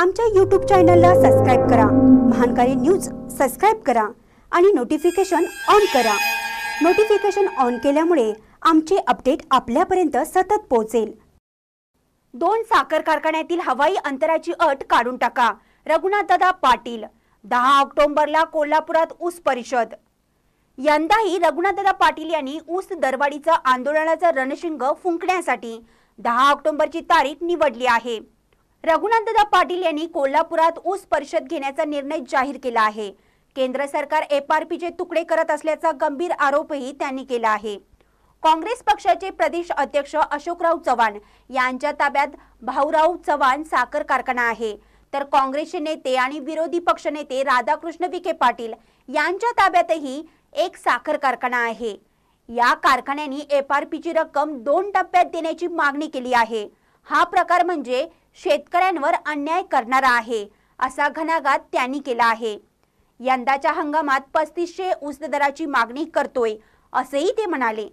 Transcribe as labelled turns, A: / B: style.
A: आमच्या यूट्यूब चॅनलला सबस्क्राईब करा महानकारी न्यूज सबस्क्राईब करा आणि नोटिफिकेशन ऑन करा नोटिफिकेशन ऑन केल्यामुळे आमचे अपडेट आपल्यापर्यंत सतत पोहोचेल दोन साखर कारखान्यातील हवाई अंतराची अट काढून टाका रघुनाथदादा पाटील दहा ऑक्टोबरला कोल्हापुरात ऊस परिषद यंदाही रघुनाथदादा पाटील यांनी ऊस दरवाढीचं आंदोलनाचा रणशिंग फुंकण्यासाठी दहा ऑक्टोबरची तारीख निवडली आहे रघुनंददा पाटील यांनी कोल्हापुरात ऊस परिषद घेण्याचा निर्णय जाहीर केला आहे केंद्र सरकार एफआरपीचे तुकडे करत असल्याचा गंभीर आरोपही त्यांनी केला आहे काँग्रेस पक्षाचे प्रदेश अध्यक्ष अशोकराव चव्हाण यांच्या ताब्यात भाऊराव चव्हाण साखर कारखाना आहे तर काँग्रेसचे नेते आणि विरोधी पक्षनेते राधाकृष्ण विखे पाटील यांच्या ताब्यातही एक साखर कारखाना आहे या कारखान्यांनी एफआरपीची रक्कम दोन टप्प्यात देण्याची मागणी केली आहे हा प्रकार म्हणजे शेतकऱ्यांवर अन्याय करणारा आहे असा घणाघात त्यांनी केला आहे यंदाच्या हंगामात पस्तीसशे ऊस दराची मागणी करतोय असेही ते म्हणाले